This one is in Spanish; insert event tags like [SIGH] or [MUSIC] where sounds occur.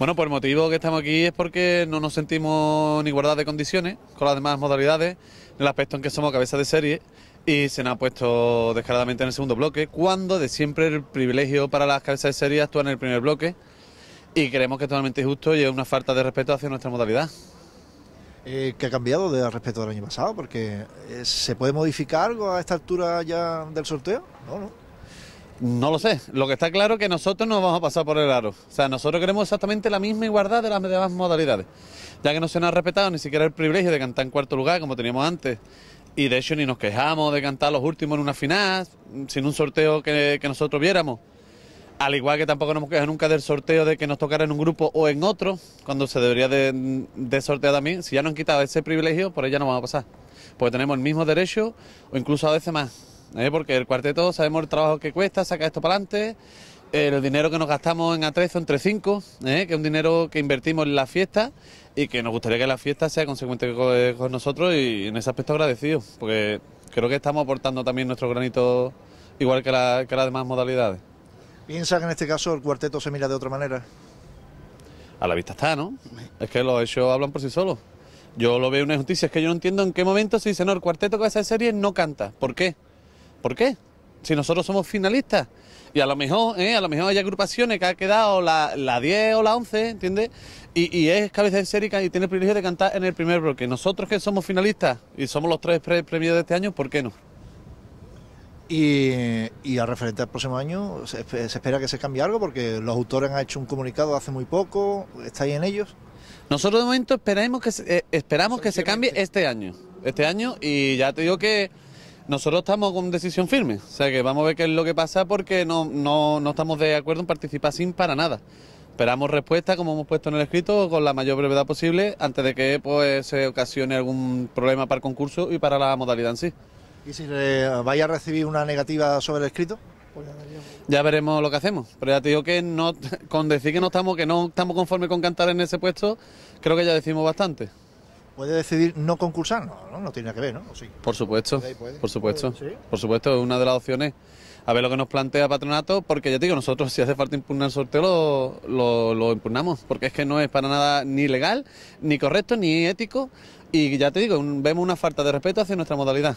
Bueno, por el motivo que estamos aquí es porque no nos sentimos ni igualdad de condiciones con las demás modalidades, en el aspecto en que somos cabeza de serie y se nos ha puesto descaradamente en el segundo bloque, cuando de siempre el privilegio para las cabezas de serie actúa en el primer bloque y creemos que es totalmente injusto y es una falta de respeto hacia nuestra modalidad. Eh, ¿Qué ha cambiado de respecto al año pasado? Porque eh, ¿se puede modificar algo a esta altura ya del sorteo? No, no. No lo sé. Lo que está claro es que nosotros no vamos a pasar por el aro. O sea, nosotros queremos exactamente la misma igualdad de las demás modalidades. Ya que no se nos ha respetado ni siquiera el privilegio de cantar en cuarto lugar como teníamos antes. Y de hecho ni nos quejamos de cantar los últimos en una final, sin un sorteo que, nosotros viéramos. Al igual que tampoco nos quejamos nunca del sorteo de que nos tocara en un grupo o en otro, cuando se debería de, de sortear también. Si ya nos han quitado ese privilegio, por ahí ya no vamos a pasar. Porque tenemos el mismo derecho o incluso a veces más. Eh, porque el cuarteto sabemos el trabajo que cuesta, saca esto para adelante. El dinero que nos gastamos en A13 atrezo entre cinco, ¿eh? que es un dinero que invertimos en la fiesta y que nos gustaría que la fiesta sea consecuente eh, con, nosotros y en ese aspecto agradecido porque creo que estamos aportando también nuestro granito igual que, las demás modalidades. ¿Piensa que en este caso el cuarteto se mira de otra manera? A la vista está, ¿no? Es que los hechos hablan por sí solos. Yo lo veo una injusticia, es que yo no entiendo en qué momento se dice, no, el cuarteto que esa serie no canta. ¿Por qué? ¿Por qué? Si nosotros somos finalistas. Y a lo mejor, ¿eh? a lo mejor hay agrupaciones que ha quedado la, 10 o la 11, ¿entiendes? Y, es cabeza de serie y tiene el privilegio de cantar en el primer bloque. Nosotros que somos finalistas y somos los tres premios de este año, ¿por qué no? Y, y al referente al próximo año, ¿se, espera que se cambie algo? Porque los autores han hecho un comunicado hace muy poco, ¿está ahí en ellos? Nosotros de momento esperamos que, eh, esperamos que se cambie este año. Este año, y ya te digo que nosotros estamos con decisión firme, o sea que vamos a ver qué es lo que pasa porque no, estamos de acuerdo en participar sin para nada. Esperamos respuesta, como hemos puesto en el escrito, con la mayor brevedad posible, antes de que pues, se ocasione algún problema para el concurso y para la modalidad en sí. ¿Y si vaya a recibir una negativa sobre el escrito? Pues ya, veremos lo que hacemos. Pero ya te digo que no, [LAUGHS] con decir que no estamos, que no estamos conformes con cantar en ese puesto, creo que ya decimos bastante puede decidir no concursar, no, no, tiene nada que ver, ¿no? Por supuesto, por supuesto, por supuesto, es una de las opciones. A ver lo que nos plantea Patronato, porque ya te digo, nosotros si hace falta impugnar el sorteo lo, lo, impugnamos, porque es que no es para nada ni legal, ni correcto, ni ético, y ya te digo, vemos una falta de respeto hacia nuestra modalidad.